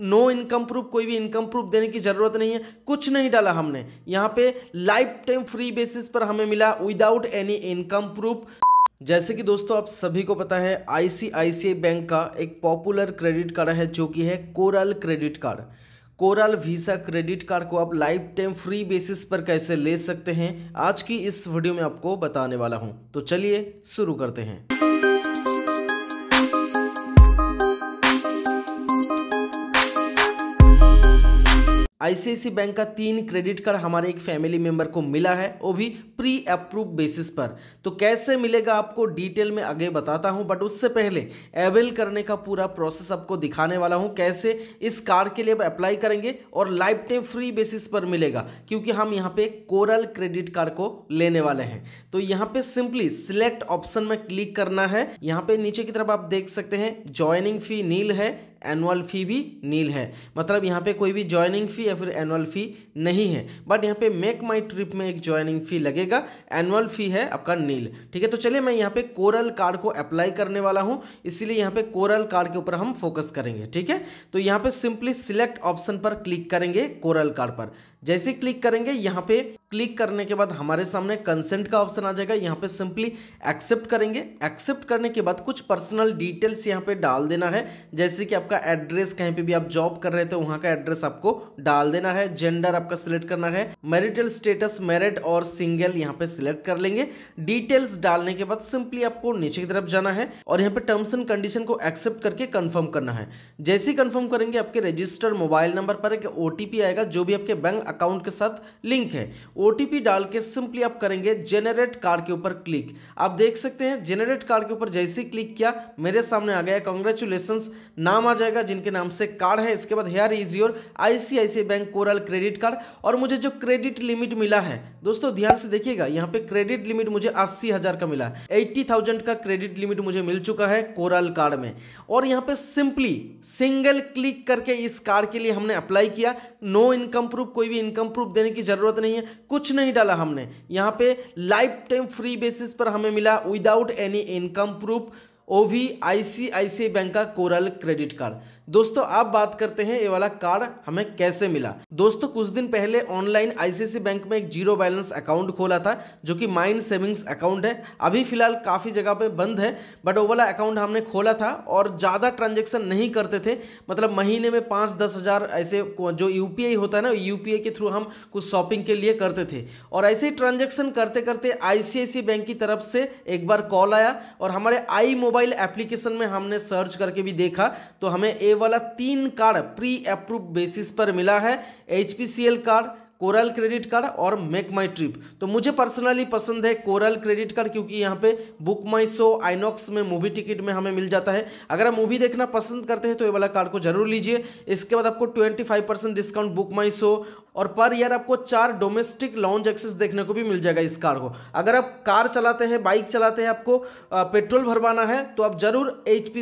no income proof कोई भी income proof देने की ज़रूरत नहीं है कुछ नहीं डाला हमने यहाँ पे लाइफ टाइम फ्री बेसिस पर हमें मिला विदाउट एनी इनकम प्रूफ जैसे कि दोस्तों आप सभी को पता है आईसीआईसीआई बैंक का एक पॉपुलर क्रेडिट कार्ड है जो कि है coral credit card coral Visa credit card को आप लाइफ टाइम फ्री बेसिस पर कैसे ले सकते हैं आज की इस वीडियो में आपको बताने वाला हूं तो चलिए शुरू करते हैं आईसीआईसी बैंक का तीन क्रेडिट कार्ड हमारे एक फैमिली मेंबर को मिला है वो भी प्री अप्रूव बेसिस पर तो कैसे मिलेगा आपको डिटेल में आगे बताता हूँ बट उससे पहले अवेल करने का पूरा प्रोसेस आपको दिखाने वाला हूँ कैसे इस कार्ड के लिए अप्लाई करेंगे और लाइफ टाइम फ्री बेसिस पर मिलेगा क्योंकि हम यहाँ पे कोरल क्रेडिट कार्ड को लेने वाले हैं तो यहाँ पे सिंपली सिलेक्ट ऑप्शन में क्लिक करना है यहाँ पे नीचे की तरफ आप देख सकते हैं ज्वाइनिंग फी नील है एनुअल फ़ी भी नील है मतलब यहाँ पे कोई भी ज्वाइनिंग फ़ी या फिर एनुअल फ़ी नहीं है बट यहाँ पे मेक माई ट्रिप में एक ज्वाइनिंग फ़ी लगेगा एनुअल फ़ी है आपका नील ठीक है तो चलिए मैं यहाँ पे कोरल कार्ड को अप्लाई करने वाला हूँ इसीलिए यहाँ पे कोरल कार्ड के ऊपर हम फोकस करेंगे ठीक है तो यहाँ पे सिंपली सिलेक्ट ऑप्शन पर क्लिक करेंगे कोरल कार्ड पर जैसे क्लिक करेंगे यहाँ पे क्लिक करने के बाद हमारे सामने कंसेंट का ऑप्शन आ जाएगा यहाँ पे सिंपली एक्सेप्ट करेंगे एक्सेप्ट करने के बाद कुछ पर्सनल डिटेल्स यहाँ पे डाल देना है जैसे कि आपका एड्रेस कहीं पे भी आप जॉब कर रहे थे वहाँ का एड्रेस आपको डाल देना है जेंडर आपका सिलेक्ट करना है मेरिटल स्टेटस मेरिट और सिंगल यहाँ पे सिलेक्ट कर लेंगे डिटेल्स डालने के बाद सिंपली आपको नीचे की तरफ जाना है और यहाँ पे टर्म्स एंड कंडीशन को एक्सेप्ट करके कन्फर्म करना है जैसे ही कन्फर्म करेंगे आपके रजिस्टर्ड मोबाइल नंबर पर एक ओ आएगा जो भी आपके बैंक अकाउंट के साथ लिंक है ओ डाल के सिंपली आप करेंगे जेनरेट कार्ड के ऊपर क्लिक आप देख सकते हैं जेनरेट कार्ड के ऊपर जैसे ही क्लिक किया मेरे सामने आ गया कॉन्ग्रेचुलेसन नाम आ जाएगा जिनके नाम से कार्ड है इसके बाद here is your I bank coral credit card और मुझे जो क्रेडिट लिमिट मिला है दोस्तों ध्यान से देखिएगा यहाँ पे क्रेडिट लिमिट मुझे अस्सी का मिला एट्टी थाउजेंड का क्रेडिट लिमिट मुझे मिल चुका है कोरल कार्ड में और यहाँ पे सिंपली सिंगल क्लिक करके इस कार्ड के लिए हमने अप्लाई किया नो इनकम प्रूफ कोई भी इनकम प्रूफ देने की ज़रूरत नहीं है कुछ नहीं डाला हमने यहाँ पे लाइफ टाइम फ्री बेसिस पर हमें मिला without any income proof O V I C I C bank का कोरल क्रेडिट कार्ड दोस्तों आप बात करते हैं ये वाला कार्ड हमें कैसे मिला दोस्तों कुछ दिन पहले ऑनलाइन आईसीआईसी बैंक में एक जीरो बैलेंस अकाउंट खोला था जो कि माइंड सेविंग्स अकाउंट है अभी फिलहाल काफ़ी जगह पे बंद है बट वो वाला अकाउंट हमने खोला था और ज़्यादा ट्रांजेक्शन नहीं करते थे मतलब महीने में पाँच दस हज़ार ऐसे जो यू होता है ना यू के थ्रू हम कुछ शॉपिंग के लिए करते थे और ऐसे ही ट्रांजेक्शन करते करते आई बैंक की तरफ से एक बार कॉल आया और हमारे आई मोबाइल एप्लीकेशन में हमने सर्च करके भी देखा तो हमें ए वाला तीन कार्ड प्री अप्रूव बेसिस पर मिला है H card coral credit card और मेक माई ट्रिप तो मुझे पर्सनली पसंद है कोरल क्रेडिट कार्ड क्योंकि यहाँ पे बुक माई शो आइनॉक्स में मूवी टिकट में हमें मिल जाता है अगर आप मूवी देखना पसंद करते हैं तो ये वाला कार्ड को जरूर लीजिए इसके बाद आपको twenty five percent discount book my show और पर ईयर आपको चार डोमेस्टिक लॉन्च एक्सेस देखने को भी मिल जाएगा इस कार्ड को अगर आप कार चलाते हैं बाइक चलाते हैं आपको पेट्रोल भरवाना है तो आप जरूर एच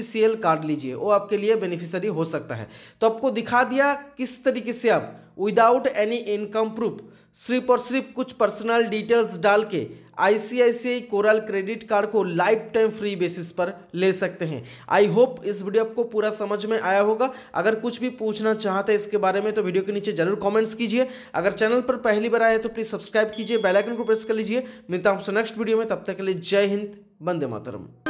कार्ड लीजिए वो आपके लिए बेनिफिशरी हो सकता है तो आपको दिखा दिया किस तरीके से आप विदाउट एनी इनकम प्रूफ सिर्फ और सिर्फ कुछ पर्सनल डिटेल्स डाल के आईसीआईसीआई कोरल क्रेडिट कार्ड को लाइफ टाइम फ्री बेसिस पर ले सकते हैं आई होप इस वीडियो आपको पूरा समझ में आया होगा अगर कुछ भी पूछना चाहते हैं इसके बारे में तो वीडियो के नीचे जरूर कमेंट्स कीजिए अगर चैनल पर पहली बार आए तो प्लीज़ सब्सक्राइब कीजिए बेलाइकन को प्रेस कर लीजिए मिलता हूँ नेक्स्ट वीडियो में तब तक के लिए जय हिंद बंदे मातरम